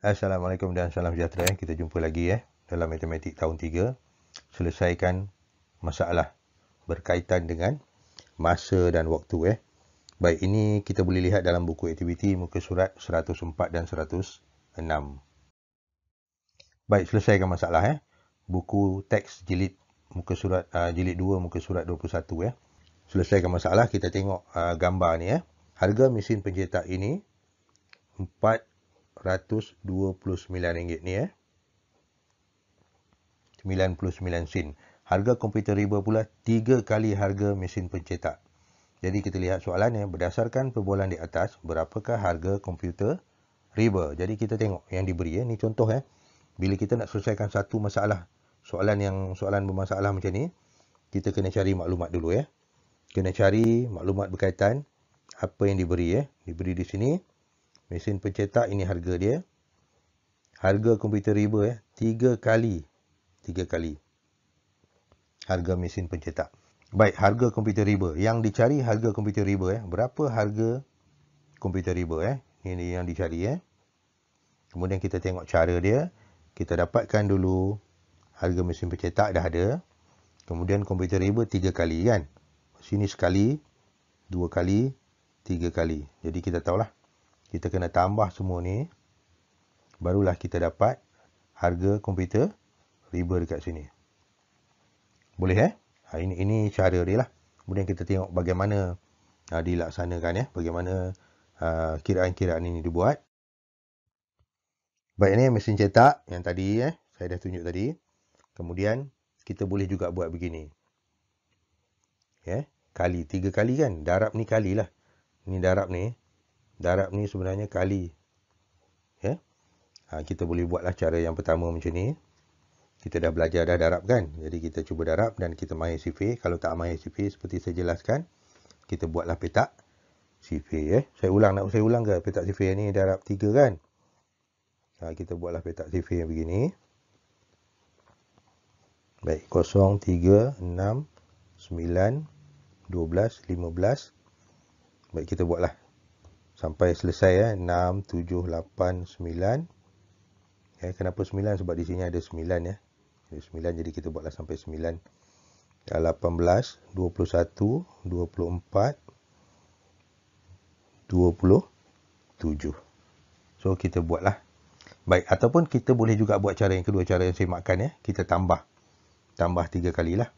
Assalamualaikum dan salam sejahtera. Eh. Kita jumpa lagi eh, dalam matematik tahun 3. Selesaikan masalah berkaitan dengan masa dan waktu. Eh. Baik, ini kita boleh lihat dalam buku aktiviti muka surat 104 dan 106. Baik, selesaikan masalah. Eh. Buku teks jilid muka surat uh, jilid 2 muka surat 21. Eh. Selesaikan masalah. Kita tengok uh, gambar ni. Eh. Harga mesin pencetak ini RM129 ni ya. Eh? 99 sen. Harga komputer riba pula tiga kali harga mesin pencetak. Jadi kita lihat soalannya eh? berdasarkan perbualan di atas berapakah harga komputer riba. Jadi kita tengok yang diberi ya. Ni contoh ya. Bila kita nak selesaikan satu masalah soalan yang soalan bermasalah macam ni kita kena cari maklumat dulu ya. Kena cari maklumat berkaitan apa yang diberi ya. Diberi di sini mesin pencetak ini harga dia harga komputer riba eh tiga kali tiga kali harga mesin pencetak baik harga komputer riba yang dicari harga komputer riba eh berapa harga komputer riba eh ini yang dicari eh kemudian kita tengok cara dia kita dapatkan dulu harga mesin pencetak dah ada kemudian komputer riba tiga kali kan sini sekali dua kali tiga kali jadi kita tahulah kita kena tambah semua ni barulah kita dapat harga komputer riba dekat sini boleh eh ha, ini ini cara dia lah kemudian kita tengok bagaimana ha, dilaksanakan ya eh? bagaimana ha, kiraan-kiraan ini dibuat baik ni mesin cetak yang tadi eh saya dah tunjuk tadi kemudian kita boleh juga buat begini ya eh? kali tiga kali kan darab ni kali lah ni darab ni darab ni sebenarnya kali ya ha, kita boleh buatlah cara yang pertama macam ni kita dah belajar dah darab kan jadi kita cuba darab dan kita main sifir kalau tak main sifir seperti saya jelaskan kita buatlah petak sifir ya saya ulang nak saya ulang ke petak sifir ni darab 3 kan ha, kita buatlah petak sifir yang begini baik 0 3 6 9 12 15 baik kita buatlah sampai selesai ya, enam, tujuh, lapan, sembilan. ya kenapa sembilan? sebab di sini ada sembilan ya ada sembilan jadi kita buatlah sampai sembilan. Lapan belas, dua dua puluh satu, puluh empat, dua puluh tujuh. so kita buatlah baik ataupun kita boleh juga buat cara yang kedua cara yang saya makan ya kita tambah tambah tiga kali lah.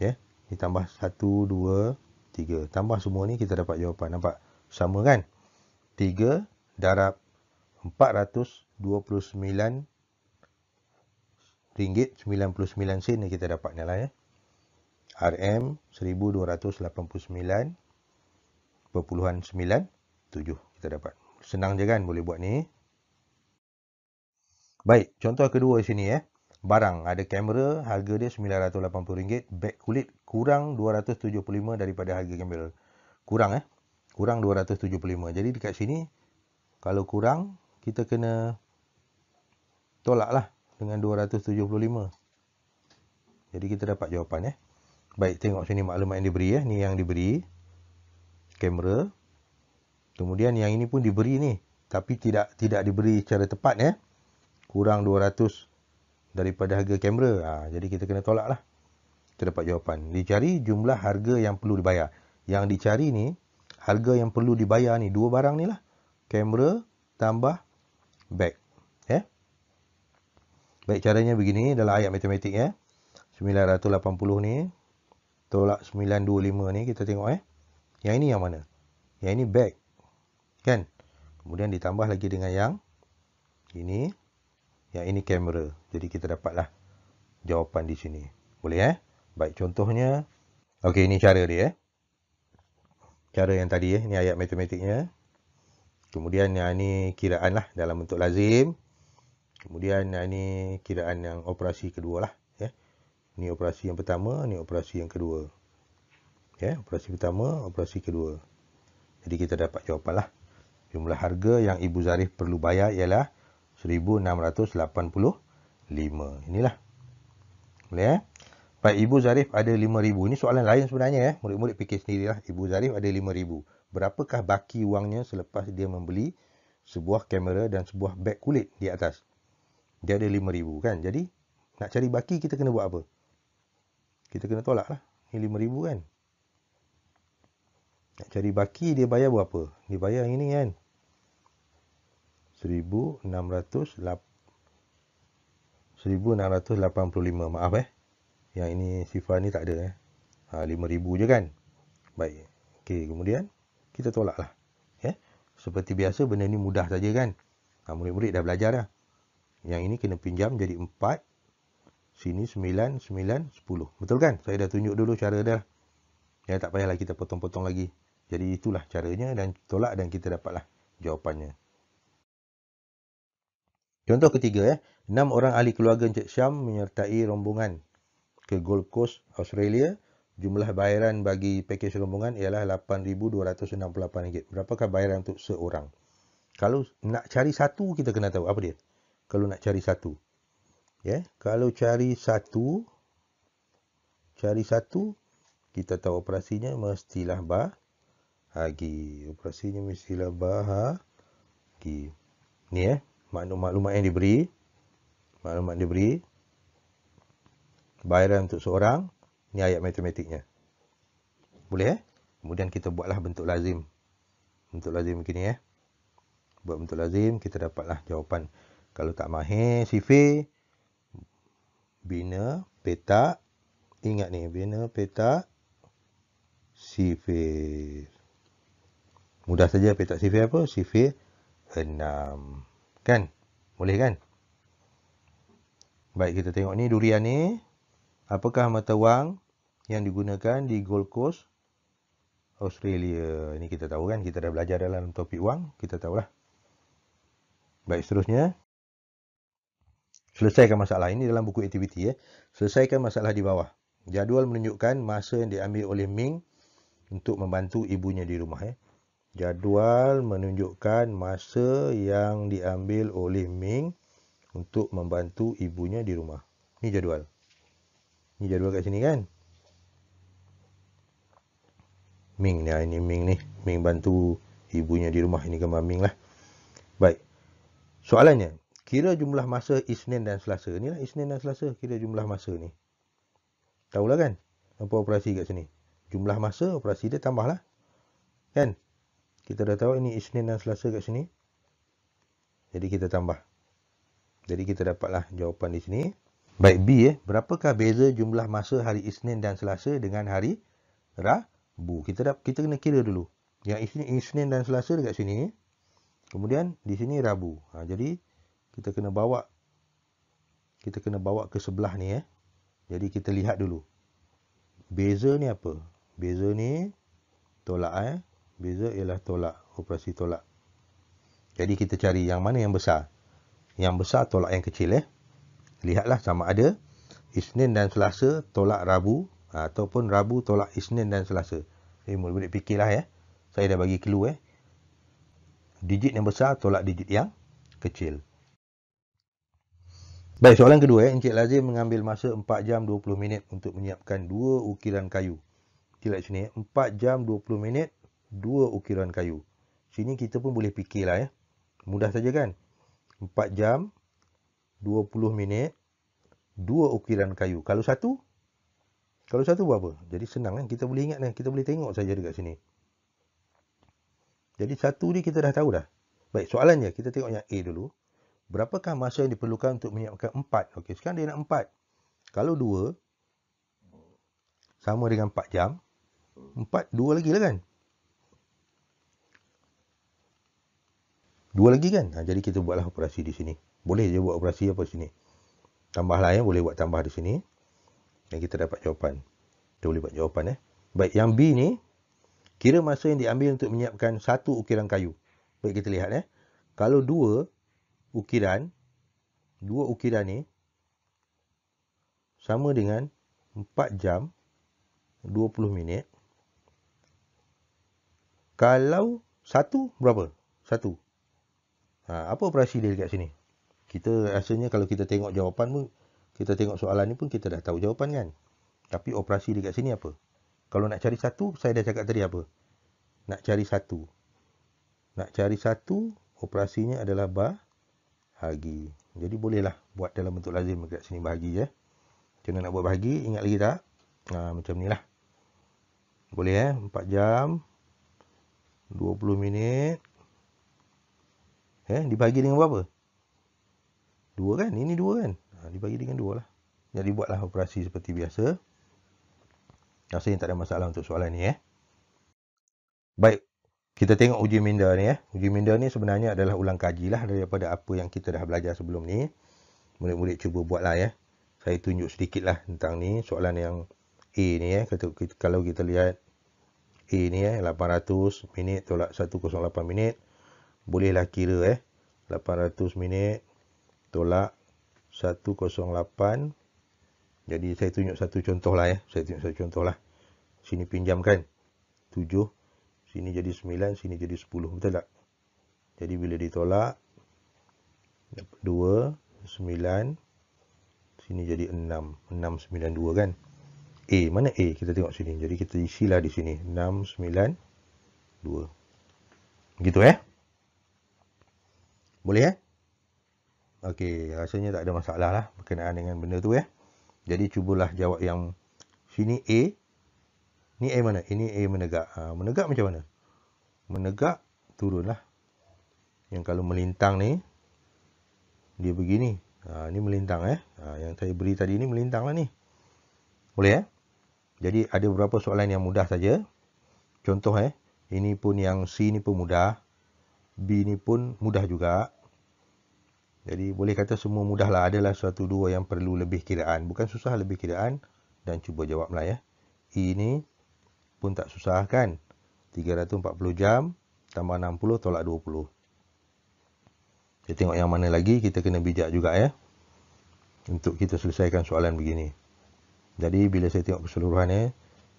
ya yeah. ni tambah 1 2 3 tambah semua ni kita dapat jawapan nampak sama kan 3 darab 429 ringgit 99 sen ni kita dapat dapatnya lah ya. RM 1289.97 kita dapat. Senang je kan boleh buat ni. Baik, contoh kedua di sini ya. Barang ada kamera harga dia RM980, beg kulit kurang 275 daripada harga kamera. Kurang eh kurang 275. Jadi dekat sini kalau kurang kita kena tolaklah dengan 275. Jadi kita dapat jawapan eh. Baik tengok sini maklumat yang diberi eh. Ni yang diberi kamera. Kemudian yang ini pun diberi ni tapi tidak tidak diberi secara tepat eh. Kurang 200 daripada harga kamera. Ha, jadi kita kena tolaklah. Kita dapat jawapan. Dicari jumlah harga yang perlu dibayar. Yang dicari ni harga yang perlu dibayar ni dua barang ni lah kamera tambah bag eh baik caranya begini dalam ayat matematik ya 980 ni tolak 925 ni kita tengok eh yang ini yang mana yang ini bag kan kemudian ditambah lagi dengan yang ini yang ini kamera jadi kita dapatlah jawapan di sini boleh eh baik contohnya okey ini cara dia eh cara yang tadi eh. ni ayat matematiknya kemudian yang ini kiraan lah dalam bentuk lazim kemudian yang ini kiraan yang operasi kedua lah ya. Ini operasi yang pertama, ini operasi yang kedua ya. operasi pertama, operasi kedua jadi kita dapat jawapan lah jumlah harga yang Ibu Zarif perlu bayar ialah 1,685 inilah boleh ya Baik, Ibu Zarif ada RM5,000. Ini soalan lain sebenarnya. Eh. Murid-murid fikir sendirilah. Ibu Zarif ada RM5,000. Berapakah baki wangnya selepas dia membeli sebuah kamera dan sebuah beg kulit di atas? Dia ada RM5,000 kan? Jadi, nak cari baki kita kena buat apa? Kita kena tolak lah. Ini RM5,000 kan? Nak cari baki dia bayar berapa? Dia bayar yang ini kan? RM1,685. Maaf eh. Yang ini sifar ni tak ada eh. Ha, 5,000 je kan. Baik. Okey, kemudian kita tolak lah. Eh? Seperti biasa benda ni mudah saja kan. Ha, murid-murid ha, dah belajar dah. Yang ini kena pinjam jadi 4. Sini 9, 9, 10. Betul kan? Saya dah tunjuk dulu cara dia. Ya, tak payahlah kita potong-potong lagi. Jadi itulah caranya dan tolak dan kita dapatlah jawapannya. Contoh ketiga, eh? 6 orang ahli keluarga Encik Syam menyertai rombongan ke Gold Coast, Australia. Jumlah bayaran bagi pakej rombongan ialah RM8,268. Berapakah bayaran untuk seorang? Kalau nak cari satu, kita kena tahu apa dia. Kalau nak cari satu. Yeah. Kalau cari satu, cari satu, kita tahu operasinya mestilah bahagi. Ha, operasinya mestilah bahagi. Ha. Ni ya, eh. maklumat-maklumat yang diberi. Maklumat yang diberi bayaran untuk seorang, Ini ayat matematiknya. Boleh eh? Kemudian kita buatlah bentuk lazim. Bentuk lazim begini eh. Buat bentuk lazim, kita dapatlah jawapan. Kalau tak mahir, sifir, bina, petak, ingat ni, bina, petak, sifir. Mudah saja petak sifir apa? Sifir enam. Kan? Boleh kan? Baik, kita tengok ni durian ni. Apakah mata wang yang digunakan di Gold Coast, Australia? Ini kita tahu kan, kita dah belajar dalam topik wang, kita tahulah. Baik, seterusnya. Selesaikan masalah. Ini dalam buku aktiviti ya. Selesaikan masalah di bawah. Jadual menunjukkan masa yang diambil oleh Ming untuk membantu ibunya di rumah ya. Jadual menunjukkan masa yang diambil oleh Ming untuk membantu ibunya di rumah. Ini jadual. Ni jadual kat sini kan. Ming ni, ini Ming ni. Ming bantu ibunya di rumah. Ini gambar Ming lah. Baik. Soalannya, kira jumlah masa Isnin dan Selasa. ni lah. Isnin dan Selasa. Kira jumlah masa ni. Tahulah kan? Nampak operasi kat sini. Jumlah masa, operasi dia tambahlah. Kan? Kita dah tahu ini Isnin dan Selasa kat sini. Jadi kita tambah. Jadi kita dapatlah jawapan di sini. Baik B eh, berapakah beza jumlah masa hari Isnin dan Selasa dengan hari Rabu? Kita dah kita kena kira dulu. Yang Isnin, Isnin dan Selasa dekat sini Kemudian di sini Rabu. Ha, jadi kita kena bawa kita kena bawa ke sebelah ni eh. Jadi kita lihat dulu. Beza ni apa? Beza ni tolak eh. Beza ialah tolak, operasi tolak. Jadi kita cari yang mana yang besar. Yang besar tolak yang kecil eh lihatlah sama ada Isnin dan Selasa tolak Rabu ataupun Rabu tolak Isnin dan Selasa. Ini boleh-boleh fikirlah ya. Saya dah bagi clue eh. Digit yang besar tolak digit yang kecil. Baik, soalan kedua eh. Encik Lazim mengambil masa 4 jam 20 minit untuk menyiapkan dua ukiran kayu. Kita sini eh. 4 jam 20 minit, dua ukiran kayu. Sini kita pun boleh fikirlah ya. Mudah saja kan? 4 jam 20 minit dua ukiran kayu. Kalau satu kalau satu buat apa? Jadi senang kan kita boleh ingat kan kita boleh tengok saja dekat sini. Jadi satu ni kita dah tahu dah. Baik, soalannya kita tengok yang A dulu. Berapakah masa yang diperlukan untuk menyiapkan empat? Okey, sekarang dia nak empat. Kalau dua, sama dengan 4 jam. 4 2 lagi lah kan? Dua lagi kan? Ha, jadi kita buatlah operasi di sini. Boleh je buat operasi apa sini. Tambahlah ya, boleh buat tambah di sini. Dan kita dapat jawapan. Kita boleh buat jawapan ya. Baik, yang B ni, kira masa yang diambil untuk menyiapkan satu ukiran kayu. Baik, kita lihat ya. Kalau dua ukiran, dua ukiran ni, sama dengan 4 jam 20 minit. Kalau satu, berapa? Satu. Ha, apa operasi dia dekat sini? kita rasanya kalau kita tengok jawapan pun kita tengok soalan ni pun kita dah tahu jawapan kan tapi operasi dekat sini apa kalau nak cari satu saya dah cakap tadi apa nak cari satu nak cari satu operasinya adalah bahagi jadi bolehlah buat dalam bentuk lazim dekat sini bahagi ya jangan nak buat bahagi ingat lagi tak ha, macam ni lah boleh eh 4 jam 20 minit eh dibahagi dengan berapa Dua kan? Ini dua kan? Ha, dibagi dengan dua lah. Jadi buatlah operasi seperti biasa. Rasanya tak ada masalah untuk soalan ni eh. Baik. Kita tengok uji minda ni eh. Uji minda ni sebenarnya adalah ulang kaji lah daripada apa yang kita dah belajar sebelum ni. Murid-murid cuba buat lah eh. Saya tunjuk sedikit lah tentang ni. Soalan yang A ni eh. kalau kita lihat A ni eh. 800 minit tolak 108 minit. Bolehlah kira eh. 800 minit tolak 108 jadi saya tunjuk satu contoh lah ya saya tunjuk satu contoh lah sini pinjamkan 7 sini jadi 9 sini jadi 10 betul tak jadi bila ditolak 2 9 sini jadi 6 6 92 kan A mana A kita tengok sini jadi kita isilah di sini 6 9 2 gitu eh boleh eh Okey, rasanya tak ada masalah lah berkenaan dengan benda tu ya. Eh. Jadi cubalah jawab yang sini A. Ni A mana? Ini A menegak. Ha, menegak macam mana? Menegak turunlah. Yang kalau melintang ni dia begini. Ha, ni melintang eh. Ha, yang saya beri tadi ni melintang lah ni. Boleh eh? Jadi ada beberapa soalan yang mudah saja. Contoh eh. Ini pun yang C ni pun mudah. B ni pun mudah juga. Jadi boleh kata semua mudah lah. Adalah satu dua yang perlu lebih kiraan. Bukan susah lebih kiraan. Dan cuba jawab lah ya. Ini pun tak susah kan. 340 jam tambah 60 tolak 20. Kita tengok yang mana lagi. Kita kena bijak juga ya. Untuk kita selesaikan soalan begini. Jadi bila saya tengok keseluruhannya.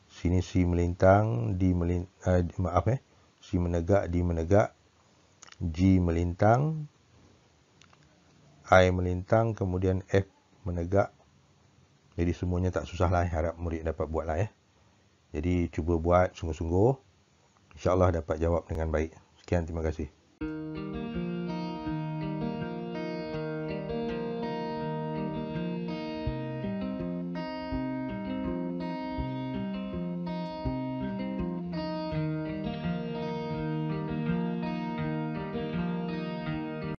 Sini si melintang di melintang. Uh, eh, maaf ya. Eh, si menegak di menegak. G Melintang. I melintang, kemudian F menegak. Jadi semuanya tak susah lah. Eh, harap murid dapat buat lah ya. Eh. Jadi cuba buat sungguh-sungguh. InsyaAllah dapat jawab dengan baik. Sekian, terima kasih.